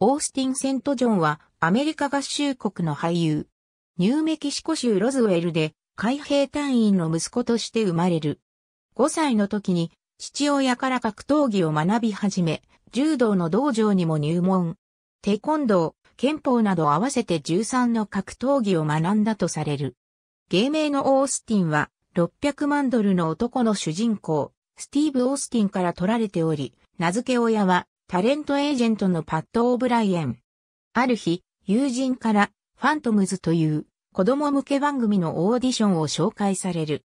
オースティン・セント・ジョンはアメリカ合衆国の俳優。ニューメキシコ州ロズウェルで海兵隊員の息子として生まれる。5歳の時に父親から格闘技を学び始め、柔道の道場にも入門。テコンドー、憲法など合わせて13の格闘技を学んだとされる。芸名のオースティンは600万ドルの男の主人公、スティーブ・オースティンから取られており、名付け親はタレントエージェントのパッド・オブライエン。ある日、友人から、ファントムズという、子供向け番組のオーディションを紹介される。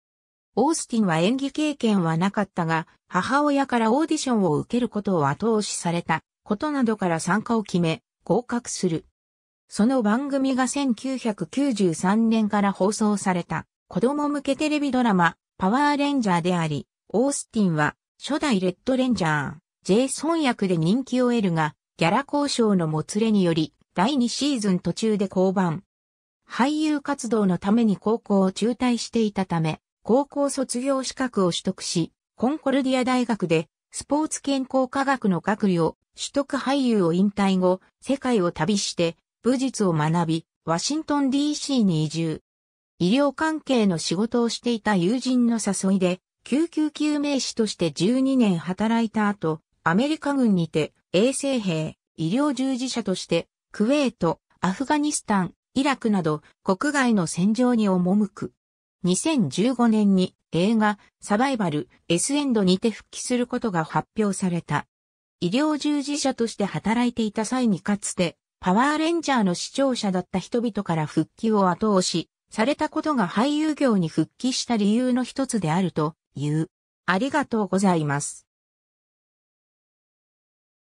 オースティンは演技経験はなかったが、母親からオーディションを受けることを後押しされたことなどから参加を決め、合格する。その番組が1993年から放送された子供向けテレビドラマ、パワーレンジャーであり、オースティンは初代レッドレンジャー。ジェイソン役で人気を得るが、ギャラ交渉のもつれにより、第2シーズン途中で降板。俳優活動のために高校を中退していたため、高校卒業資格を取得し、コンコルディア大学でスポーツ健康科学の学位を取得俳優を引退後、世界を旅して、武術を学び、ワシントン DC に移住。医療関係の仕事をしていた友人の誘いで、救急救命士として12年働いた後、アメリカ軍にて衛生兵、医療従事者として、クウェート、アフガニスタン、イラクなど国外の戦場に赴く。2015年に映画サバイバル S エンドにて復帰することが発表された。医療従事者として働いていた際にかつてパワーレンジャーの視聴者だった人々から復帰を後押しされたことが俳優業に復帰した理由の一つであるという。ありがとうございます。